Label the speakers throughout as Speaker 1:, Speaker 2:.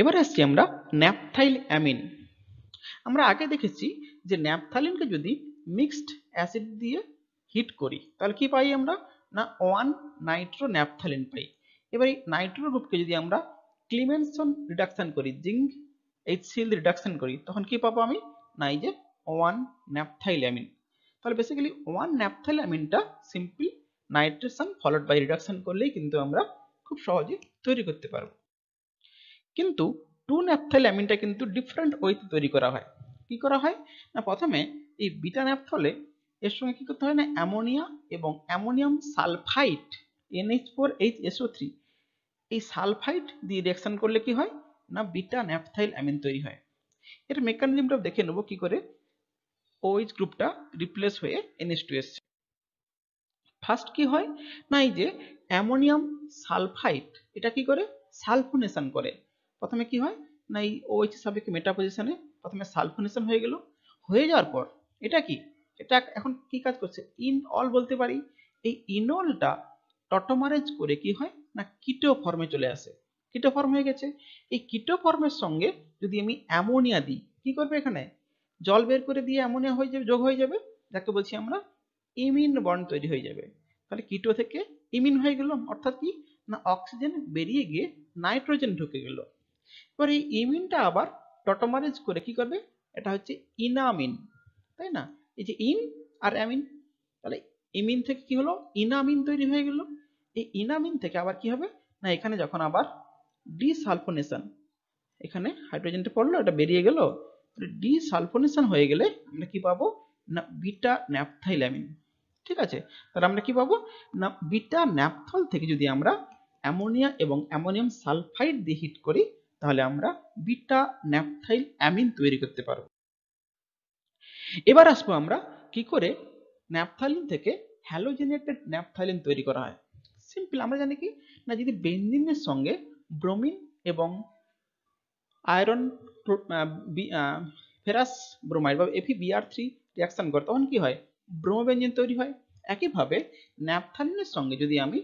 Speaker 1: এবার আসছি আমরা ন্যাপথাইল অ্যামিন আমরা আগে দেখেছি যে ন্যাপথালিনকে যদি মিক্সড অ্যাসিড দিয়ে হিট করি তাহলে কি পাই আমরা না ওয়ান নাইট্রো ন্যাপথালিন পাই এবার এই নাইট্রো গ্রুপকে যদি আমরা ক্লিমেনসন রিডাকশন করি জিঙ্ক এইচসিএল রিডাকশন করি তখন কি পাবো আমি না এই যে ওয়ান ন্যাপথাইল অ্যামিন তাহলে বেসিক্যালি ওয়ান ন্যাপথাইল অ্যামিনটা simply nitration followed by reduction করলেই কিন্তু আমরা খুব সহজে তৈরি করতে পারবো কিন্তু টু ন্যাপথ্যালামিনটা কিন্তু ডিফারেন্ট ওয়েতে তৈরি করা হয় কি করা হয় না প্রথমে এই বিটা ন্যাপথলে এর সঙ্গে কি করতে হয় না অ্যামোনিয়া এবং ammonium sulphite NH four H SO three এই সালফাইট দিয়ে রিয়াকশন করলে কি হয় না বিটা ন্যাপথাইল অ্যামিন তৈরি হয় এর মেকানিজমটা দেখে নেব কি করে ওইচ গ্রুপটা রিপ্লেস হয়ে এনএস টু এসছে ফার্স্ট কি হয় না এই যে অ্যামোনিয়াম সালফাইট এটা কি করে সালফোনেশন করে প্রথমে কি হয় না এই ওইচ সাপেক্ষে মেটা পজিশনে প্রথমে সালফোনেশন হয়ে গেল হয়ে যাওয়ার পর এটা কি এটা এখন কি কাজ করছে ইন অল বলতে পারি এই ইনলটা টটোমারেজ করে কি হয় না কিটো ফর্মে চলে আসে কিটো ফর্ম হয়ে গেছে এই কিটো ফর্মের সঙ্গে যদি আমি অ্যামোনিয়া দিই কি করবে এখানে জল বের করে দিয়ে অ্যামোনিয়া হয়ে যাবে যোগ হয়ে যাবে যাকে বলছি আমরা ইমিন বন্ড তৈরি হয়ে যাবে তাহলে কিটো থেকে ইমিন হয়ে গেল অর্থাৎ কি না অক্সিজেন বেরিয়ে গিয়ে নাইট্রোজেন ঢুকে গেল এবার এই ইমিনটা আবার টটোমারেজ করে কি করবে এটা হচ্ছে ইনামিন তাই না এই যে ইন আর অ্যামিন তাহলে ইমিন থেকে কি হলো ইনামিন তৈরি হয়ে গেল এই ইনামিন থেকে আবার কি হবে না এখানে যখন আবার ডিসালফোনেশন এখানে হাইড্রোজেনটা পড়লো এটা বেরিয়ে গেল ডিসালফোনেশন হয়ে গেলে আমরা কি পাবো না বিটা ন্যাপথাইল অ্যামিন ঠিক আছে তাহলে আমরা কি পাবো না বিটা ন্যাপথল থেকে যদি আমরা অ্যামোনিয়া এবং অ্যামোনিয়াম সালফাইড দিয়ে হিট করি তাহলে আমরা বিটা ন্যাপথাইল অ্যামিন তৈরি করতে পারব এবার আসবো আমরা কি করে ন্যাপথালিন থেকে হ্যালোজেনেটেড ন্যাপথালিন তৈরি করা হয় সিম্পল আমরা জানি কি না যদি বেনজিনের সঙ্গে ব্রোমিন এবং আয়রন ফেরাস ব্রোমাইড বা এফি বিআর থ্রি রিয়াকশন করে তখন কি হয় ব্রোমোবেঞ্জিন তৈরি হয় একইভাবে ন্যাপথালিনের সঙ্গে যদি আমি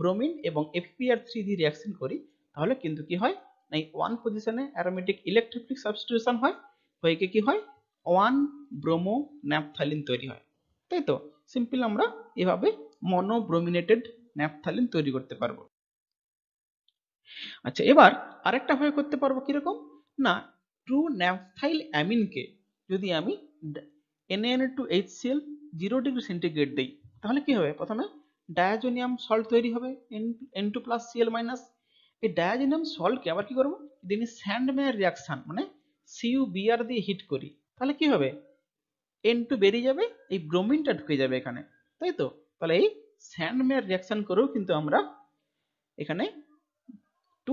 Speaker 1: ব্রোমিন এবং এফপিআর থ্রি দিয়ে রিয়াকশন করি তাহলে কিন্তু কি হয় নাই ওয়ান পজিশনে অ্যারোমেটিক ইলেকট্রিফিক সাবস্টিটিউশন হয় হয়েকে কি হয় ওয়ান ব্রোমো ন্যাপথালিন তৈরি হয় তাই তো সিম্পল আমরা এভাবে মনোব্রোমিনেটেড ন্যাপথালিন তৈরি করতে পারবো আচ্ছা এবার আরেকটা ভাবে করতে পারবো কিরকম না টু ন্যাপথাইল অ্যামিনকে যদি আমি NN two HCl zero degree centigrade দিই তাহলে কি হবে প্রথমে ডায়াজোনিয়াম সল্ট তৈরি হবে N two plus Cl minus এই ডায়াজিনাম সল্টকে আবার কি করবো যদি আমি স্যান্ডম্যানের রিয়াকশান মানে সিউ বিআর দিয়ে হিট করি তাহলে কি হবে এন টু বেরিয়ে যাবে এই ব্রোমিনটা ঢুকে যাবে এখানে তাই তো তাহলে এই স্যান্ডম্যান রিয়াকশান করেও কিন্তু আমরা এখানে টু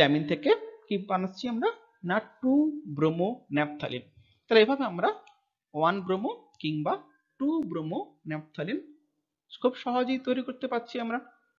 Speaker 1: অ্যামিন থেকে কি বানাচ্ছি আমরা না টু ব্রোমো ন্যাপথালিন তাহলে এভাবে আমরা ওয়ান ব্রোমো কিংবা টু ব্রোমো ন্যাপথালিন খুব সহজেই তৈরি করতে পারছি আমরা